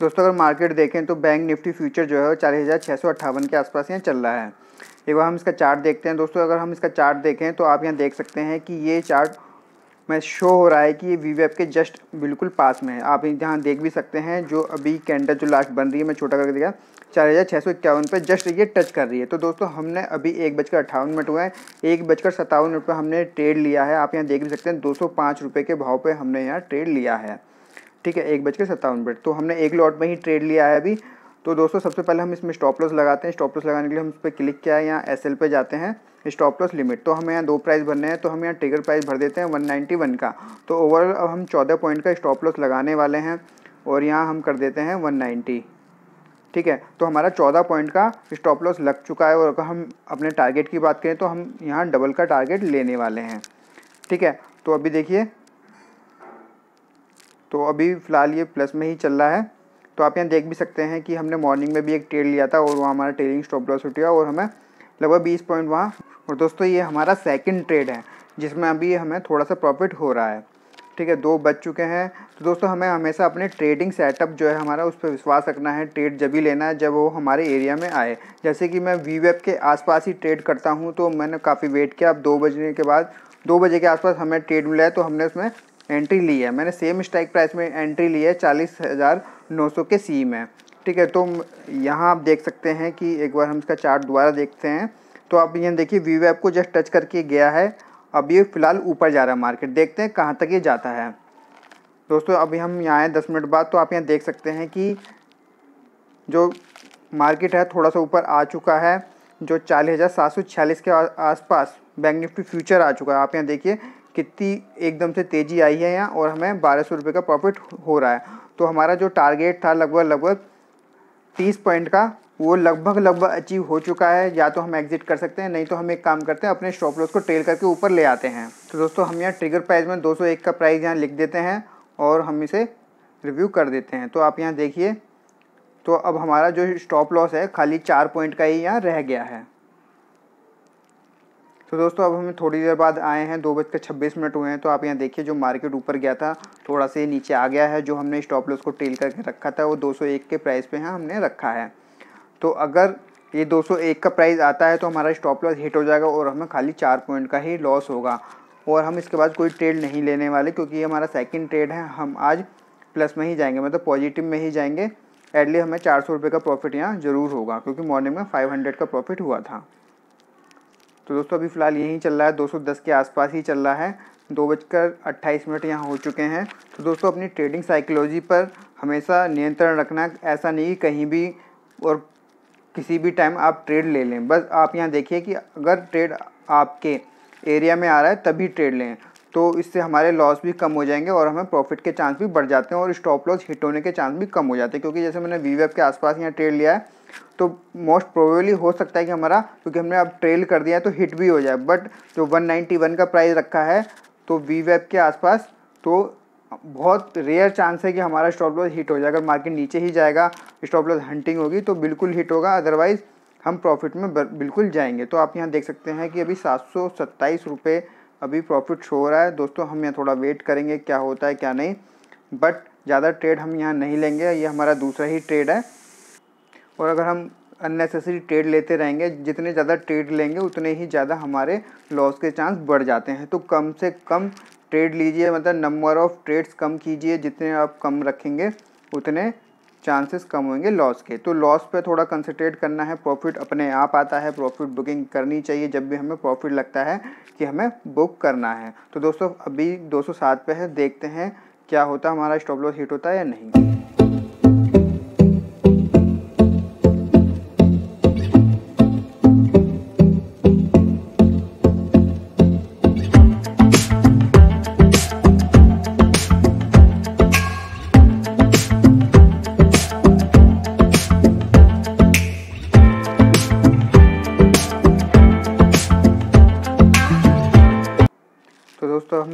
दोस्तों अगर मार्केट देखें तो बैंक निफ्टी फ्यूचर जो है चालीस हज़ार छः सौ अट्ठावन के आसपास यहाँ चल रहा है एक बार हम इसका चार्ट देखते हैं दोस्तों अगर हम इसका चार्ट देखें तो आप यहाँ देख सकते हैं कि ये चार्ट में शो हो रहा है कि ये वी वेब के जस्ट बिल्कुल पास में है आप यहाँ देख भी सकते हैं जो अभी कैंडल जो लास्ट बन रही है मैं छोटा करके देखा चार हज़ार छः सौ इक्यावन पर जस्ट ये टच कर रही है तो दोस्तों हमने अभी एक बजकर अट्ठावन मिनट हुए हैं एक बजकर सत्तावन मिनट पर हमने ट्रेड लिया है आप यहाँ देख भी सकते हैं दो सौ पाँच रुपये के भाव पर हमने यहाँ ट्रेड लिया है ठीक है एक बज के सत्तावन मिनट तो हमने एक लॉट में ही ट्रेड लिया है अभी तो दोस्तों सबसे पहले हम इसमें स्टॉप लॉस लगाते हैं स्टॉप लॉस लगाने के लिए हम इस पर क्लिक किया है यहाँ एस एल पे जाते हैं स्टॉप लॉस लिमिट तो हमें यहाँ दो प्राइस भरने हैं तो हम यहाँ ट्रिगर प्राइस भर देते हैं 191 का तो ओवरऑल अब हम 14 पॉइंट का स्टॉप लॉस लगाने वाले हैं और यहाँ हम कर देते हैं नाइन्टी ठीक है तो हमारा चौदह पॉइंट का स्टॉप लॉस लग चुका है और अगर हम अपने टारगेट की बात करें तो हम यहाँ डबल का टारगेट लेने वाले हैं ठीक है तो अभी देखिए तो अभी फ़िलहाल ये प्लस में ही चल रहा है तो आप यहाँ देख भी सकते हैं कि हमने मॉर्निंग में भी एक ट्रेड लिया था और वहाँ हमारा ट्रेडिंग स्टॉप लॉस उठ गया और हमें लगभग बीस पॉइंट वहाँ और दोस्तों ये हमारा सेकेंड ट्रेड है जिसमें अभी हमें थोड़ा सा प्रॉफिट हो रहा है ठीक है दो बज चुके हैं तो दोस्तों हमें हमेशा अपने ट्रेडिंग सेटअप जो है हमारा उस पर विश्वास रखना है ट्रेड जब भी लेना है जब वो हमारे एरिया में आए जैसे कि मैं वी वेब के आसपास ही ट्रेड करता हूँ तो मैंने काफ़ी वेट किया अब दो बजने के बाद दो बजे के आसपास हमें ट्रेड मिला है तो हमने उसमें एंट्री ली है मैंने सेम स्ट्राइक प्राइस में एंट्री ली है चालीस हज़ार नौ सौ के सी में ठीक है तो यहाँ आप देख सकते हैं कि एक बार हम इसका चार्ट दोबारा देखते हैं तो आप यहाँ देखिए वी वैप को जस्ट टच करके गया है अब ये फ़िलहाल ऊपर जा रहा है मार्केट देखते हैं कहाँ तक ये जाता है दोस्तों अभी हम यहाँ आए दस मिनट बाद तो आप यहाँ देख सकते हैं कि जो मार्केट है थोड़ा सा ऊपर आ चुका है जो चालीस हज़ार सात सौ छियालीस के आसपास बैंक निफ्टी फ्यूचर आ चुका है आप यहाँ देखिए कितनी एकदम से तेज़ी आई है यहाँ और हमें बारह सौ रुपये का प्रॉफिट हो रहा है तो हमारा जो टारगेट था लगभग लगभग तीस पॉइंट का वो लगभग लगभग अचीव हो चुका है या तो हम एग्जिट कर सकते हैं नहीं तो हम एक काम करते हैं अपने स्टॉप लॉस को ट्रेल करके ऊपर ले आते हैं तो दोस्तों हम यहाँ ट्रिगर प्राइस में 201 का प्राइस यहाँ लिख देते हैं और हम इसे रिव्यू कर देते हैं तो आप यहाँ देखिए तो अब हमारा जो स्टॉप लॉस है खाली चार पॉइंट का ही यहाँ रह गया है तो दोस्तों अब हम थोड़ी देर बाद आए हैं दो बज कर छब्बीस मिनट हुए हैं तो आप यहाँ देखिए जो मार्केट ऊपर गया था थोड़ा सा ये नीचे आ गया है जो हमने स्टॉप लॉस को टेल करके रखा था वो 201 के प्राइस पे है हमने रखा है तो अगर ये 201 का प्राइस आता है तो हमारा स्टॉप लॉस हिट हो जाएगा और हमें खाली चार पॉइंट का ही लॉस होगा और हम इसके बाद कोई ट्रेड नहीं लेने वाले क्योंकि ये हमारा सेकेंड ट्रेड है हम आज प्लस में ही जाएंगे मतलब पॉजिटिव में ही जाएंगे एटली हमें चार सौ रुपये का प्रॉफिट यहाँ ज़रूर होगा क्योंकि मॉर्निंग में फाइव हंड्रेड का प्रॉफिट हुआ था तो दोस्तों अभी फ़िलहाल यही चल रहा है 210 के आसपास ही चल रहा है दो बजकर अट्ठाईस मिनट यहाँ हो चुके हैं तो दोस्तों अपनी ट्रेडिंग साइकोलॉजी पर हमेशा नियंत्रण रखना ऐसा नहीं कहीं भी और किसी भी टाइम आप ट्रेड ले लें बस आप यहाँ देखिए कि अगर ट्रेड आपके एरिया में आ रहा है तभी ट्रेड लें तो इससे हमारे लॉस भी कम हो जाएंगे और हमें प्रॉफिट के चांस भी बढ़ जाते हैं और स्टॉप लॉस हिट होने के चांस भी कम हो जाते हैं क्योंकि जैसे मैंने वी के आसपास यहाँ ट्रेड लिया है तो मोस्ट प्रोबेबली हो सकता है कि हमारा क्योंकि हमने अब ट्रेल कर दिया है तो हिट भी हो जाए बट जो 191 का प्राइस रखा है तो वी वेब के आसपास तो बहुत रेयर चांस है कि हमारा स्टॉप लॉस हिट हो जाए अगर मार्केट नीचे ही जाएगा स्टॉप लॉस हंटिंग होगी तो बिल्कुल हिट होगा अदरवाइज़ हम प्रॉफिट में बिल्कुल जाएंगे तो आप यहाँ देख सकते हैं कि अभी सात सौ सत्ताईस रुपये अभी प्रॉफिट शो हो रहा है दोस्तों हम यहाँ थोड़ा वेट करेंगे क्या होता है क्या नहीं बट ज़्यादा ट्रेड हम यहाँ नहीं लेंगे ये यह हमारा दूसरा ही ट्रेड है और अगर हम अननेसेसरी ट्रेड लेते रहेंगे जितने ज़्यादा ट्रेड लेंगे उतने ही ज़्यादा हमारे लॉस के चांस बढ़ जाते हैं तो कम से कम ट्रेड लीजिए मतलब नंबर ऑफ़ ट्रेड्स कम कीजिए जितने आप कम रखेंगे उतने चांसेस कम होंगे लॉस के तो लॉस पे थोड़ा कंसंट्रेट करना है प्रॉफिट अपने आप आता है प्रॉफिट बुकिंग करनी चाहिए जब भी हमें प्रॉफिट लगता है कि हमें बुक करना है तो दोस्तों अभी 207 पे है देखते हैं क्या होता है हमारा स्टॉप लॉस हिट होता है या नहीं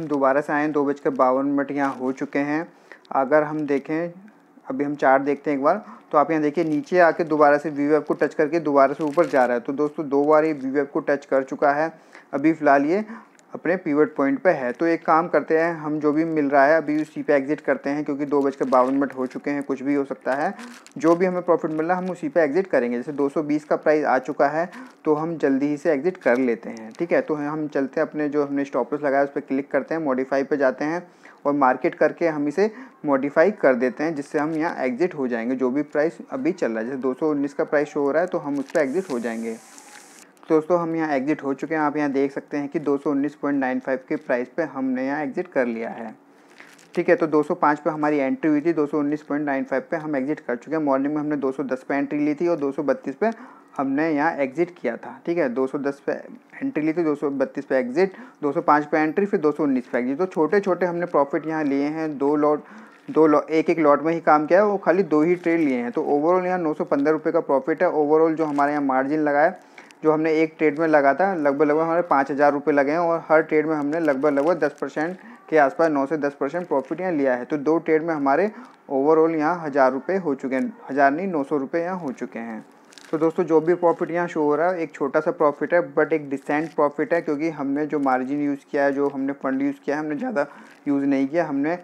दोबारा से आए दो बजकर बावन मिनट यहाँ हो चुके हैं अगर हम देखें अभी हम चार्ट देखते हैं एक बार तो आप यहाँ देखिए नीचे आके दोबारा से वी को टच करके दोबारा से ऊपर जा रहा है तो दोस्तों दो बार ये वी को टच कर चुका है अभी फ़िलहाल ये अपने पीवट पॉइंट पे है तो एक काम करते हैं हम जो भी मिल रहा है अभी उसी पे एग्जिट करते हैं क्योंकि दो बजकर बावन मिनट हो चुके हैं कुछ भी हो सकता है जो भी हमें प्रॉफिट मिल रहा है हम उसी पे एग्जिट करेंगे जैसे 220 का प्राइस आ चुका है तो हम जल्दी ही से एग्जिट कर लेते हैं ठीक है तो हम चलते हैं अपने जो हमने स्टॉपलस लगाया उस पर क्लिक करते हैं मॉडिफाई पर जाते हैं और मार्केट करके हम इसे मॉडिफाई कर देते हैं जिससे हम यहाँ एग्जिट हो जाएंगे जो भी प्राइस अभी चल रहा है जैसे दो का प्राइस शो हो रहा है तो हम उस पर एग्जिट हो जाएंगे दोस्तों हम यहाँ एग्जिट हो चुके हैं आप यहाँ देख सकते हैं कि 219.95 के प्राइस पे हमने यहाँ एग्जिट कर लिया है ठीक है तो 205 पे हमारी एंट्री हुई थी 219.95 पे हम एग्जिट कर चुके हैं मॉर्निंग में हमने 210 पे एंट्री ली थी और 232 पे हमने यहाँ एग्जिट किया था ठीक है 210 पे एंट्री ली थी 232 पे एग्जिट 205 पे एंट्री फिर 219 पे एग्जिट तो छोटे छोटे हमने प्रॉफिट यहाँ लिए हैं दो लॉट दो लॉ एक एक लॉट में ही काम किया है वो खाली दो ही ट्रेड लिए हैं तो ओवरऑल यहाँ नौ सौ का प्रॉफिट है ओवरऑल जो हमारे यहाँ मार्जिन लगा है जो हमने एक ट्रेड में लगा था लगभग लगभग हमारे पाँच हज़ार रुपये लगे हैं और हर ट्रेड में हमने लगभग लगभग दस परसेंट के आसपास नौ से दस परसेंट प्रॉफिट यहाँ लिया है तो दो ट्रेड में हमारे ओवरऑल यहाँ हज़ार रुपये हो चुके हैं हज़ार नहीं नौ सौ रुपये यहाँ हो चुके हैं तो दोस्तों जो भी प्रॉफिट यहाँ शो हो रहा है एक छोटा सा प्रॉफिट है बट एक डिसेंट प्रॉफिट है क्योंकि हमने जो मार्जिन यूज़ किया है जो हमने फंड यूज़ किया है हमने ज़्यादा यूज़ नहीं किया हमने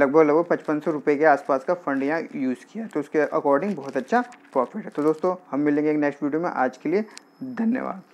लगभग लगभग पचपन सौ रुपये के आसपास का फंड यहाँ यूज़ किया तो उसके अकॉर्डिंग बहुत अच्छा प्रॉफिट है तो दोस्तों हम मिलेंगे एक नेक्स्ट वीडियो में आज के लिए धन्यवाद